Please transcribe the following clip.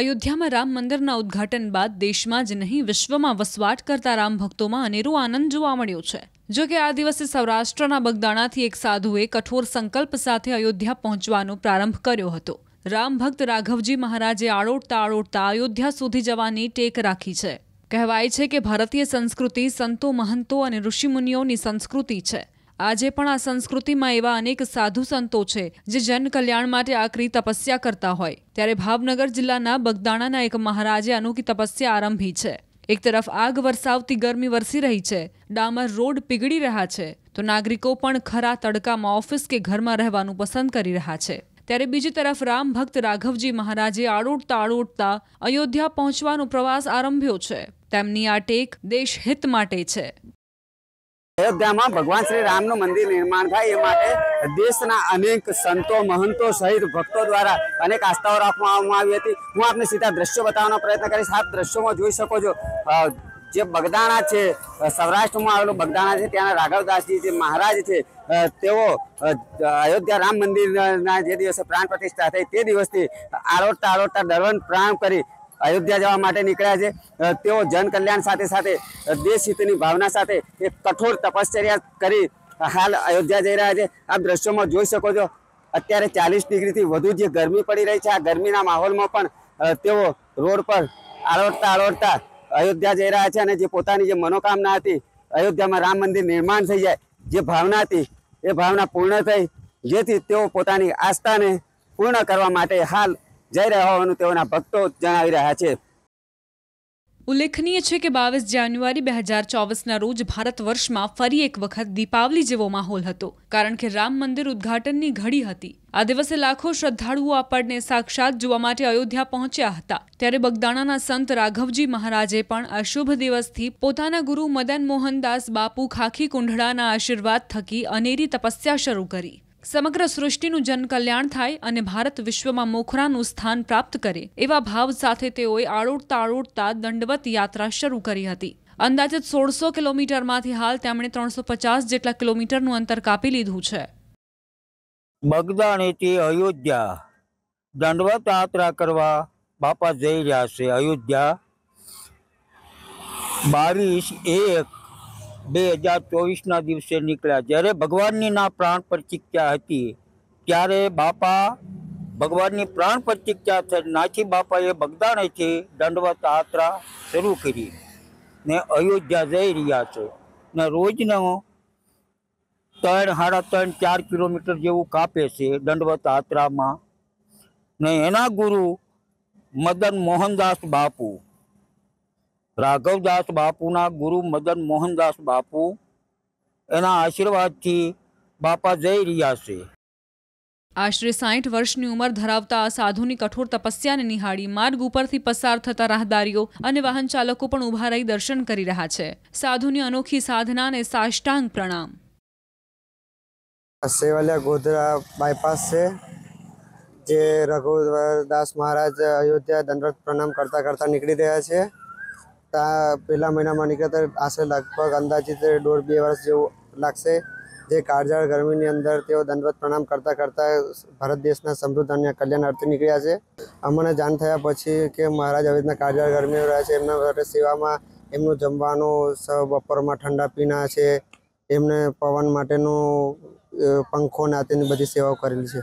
અયોધ્યામાં રામ મંદિરના ઉદ્ઘાટન બાદ દેશમાં જ નહીં વિશ્વમાં વસવાટ કરતા રામ ભક્તોમાં અનેરો આનંદ જોવા મળ્યો છે જો કે આ દિવસે સૌરાષ્ટ્રના બગદાણાથી એક સાધુએ કઠોર સંકલ્પ સાથે અયોધ્યા પહોંચવાનો પ્રારંભ કર્યો હતો રામ ભક્ત રાઘવજી મહારાજે આળોટતા આળોટતા અયોધ્યા સુધી જવાની ટેક રાખી છે કહેવાય છે કે ભારતીય સંસ્કૃતિ સંતો મહંતો અને ઋષિમુનિઓની સંસ્કૃતિ છે આજે પણ આ સંસ્કૃતિમાં એવા અનેક સાધુ સંતો છે જે જનકલ્યાણ માટે આકરી તપસ્યા કરતા હોય ત્યારે ભાવનગર જિલ્લાના બગદાણાના એક મહારાજે અનોખી તપસ્યા આરંભી છે એક તરફ આગ વરસાવતી ગરમી વરસી રહી છે ડામર રોડ પીગળી રહ્યા છે તો નાગરિકો પણ ખરા તડકામાં ઓફિસ કે ઘરમાં રહેવાનું પસંદ કરી રહ્યા છે ત્યારે બીજી તરફ રામ ભક્ત રાઘવજી મહારાજે આડોટતા આડોટતા અયોધ્યા પહોંચવાનો પ્રવાસ આરંભ્યો છે તેમની આ ટેક દેશહિત માટે છે અયોધ્યામાં ભગવાન શ્રી રામનું મંદિર નિર્માણ થાય એ માટે દેશના અનેક સંતો મહંતો સહિત ભક્તો દ્વારા અનેક આસ્થાઓ રાખવામાં આવી હતી હું આપને સીધા દ્રશ્યો બતાવવાનો પ્રયત્ન કરીશ આપ દ્રશ્યોમાં જોઈ શકો છો જે બગદાણા છે સૌરાષ્ટ્રમાં આવેલું બગદાણા છે ત્યાંના રાઘવદાસજી જે મહારાજ છે તેઓ અયોધ્યા રામ મંદિરના જે દિવસે પ્રાણ પ્રતિષ્ઠા થઈ તે દિવસથી આરોટતા આરોટતા દરવન પ્રાણ કરી अयोध्या જવા માટે નીકળ્યા છે તેઓ જન કલ્યાણ સાથે સાથે દેશ હિતની ભાવના સાથે એક કઠોર તપસ્યા કરી હાલ अयोध्या જઈ રહ્યા છે આપ દ્રશ્યોમાં જોઈ શકો છો અત્યારે 40 ડિગ્રી થી વધુ જે ગરમી પડી રહી છે આ ગરમીના માહોલમાં પણ તેઓ રોડ પર આરોસ્તો આરોસ્તો अयोध्या જઈ રહ્યા છે અને જે પોતાની જે મનોકામના હતી अयोध्या માં રામ મંદિર નિર્માણ થઈ જાય જે ભાવના હતી એ ભાવના પૂર્ણ થઈ જેથી તેઓ પોતાની આસ્થાને પૂર્ણ કરવા માટે હાલ જઈ રહ્યા તેઓના ભક્તો જણાવી રહ્યા છે ઉલ્લેખનીય છે કે બાવીસ જાન્યુઆરી બે હજાર ચોવીસના રોજ ભારત વર્ષમાં ફરી એક વખત દીપાવલી જેવો માહોલ હતો કારણ કે રામ મંદિર ઉદ્ઘાટનની ઘડી હતી આ દિવસે લાખો શ્રદ્ધાળુઓ આપણને સાક્ષાત જોવા માટે અયોધ્યા પહોંચ્યા હતા ત્યારે બગદાણાના સંત રાઘવજી મહારાજે પણ અશુભ દિવસથી પોતાના ગુરુ મદન મોહનદાસ બાપુ ખાખી કુંઢળાના આશીર્વાદ થકી અનેરી તપસ્યા શરૂ કરી સમગ્ર સૃષ્ટિનું જનકલ્યાણ થાય અને ભારત વિશ્વમાં મોખરાનું સ્થાન પ્રાપ્ત કરે એવા ભાવ સાથે તેઓએ આળોડતા આળોડતા દંડવત યાત્રા શરૂ કરી હતી અંદાજિત સોળસો કિલોમીટરમાંથી હાલ તેમણે ત્રણસો પચાસ જેટલા કિલોમીટરનું અંતર કાપી લીધું છે બગદાણેથી અયોધ્યા દંડવત યાત્રા કરવા બાપા જઈ રહ્યા છે અયોધ્યા બાવીસ એક બે હજાર ચોવીસના દિવસે નીકળ્યા જ્યારે ભગવાનની ના પ્રાણ પ્રતિજ્ઞા હતી ત્યારે બાપા ભગવાનની પ્રાણ પ્રતિજ્ઞા થઈ નાથી બાપાએ બગદાણેથી દંડવત યાત્રા શરૂ કરી ને અયોધ્યા જઈ રહ્યા છે ને રોજનો ત્રણ સાડા ત્રણ ચાર કિલોમીટર જેવું કાપે છે દંડવત યાત્રામાં ને એના ગુરુ મદન મોહનદાસ બાપુ રાઘવદાસ બાપુના ગુરુ મદન મોહનદાસ બાપુ એના આશીર્વાદથી બાપા જઈ રહ્યા છે આશરે સાઠ વર્ષની ઉંમર ધરાવતા આ સાધુની કઠોર તપસ્યાને નિહાળી માર્ગ ઉપરથી પસાર થતા રાહદારીઓ અને વાહન ચાલકો પણ ઉભા રહી દર્શન કરી રહ્યા છે સાધુની અનોખી સાધનાને સાષ્ટાંગ પ્રણામ સેવાલિયા ગોધરા બાયપાસ છે જે રઘુવરદાસ મહારાજ અયોધ્યા દંડવત પ્રણામ કરતા કરતા નીકળી રહ્યા છે તા પહેલા મહિનામાં નીકળતા આશરે લગભગ અંદાજિત દોઢ બે વર્ષ જેવું લાગશે જે કાળઝાળ ગરમીની અંદર તેઓ દંડવત પ્રણામ કરતાં કરતાં ભારત દેશના સમૃદ્ધ અને કલ્યાણ અર્થે નીકળ્યા છે અમને જાણ થયા પછી કે મહારાજ આવી રીતના કાળઝાળ ગરમીઓ રહ્યા છે એમના માટે સેવામાં એમનું જમવાનું સ બપોરમાં ઠંડા પીણા છે એમને પવન માટેનું પંખો નાતેની બધી સેવાઓ કરેલી છે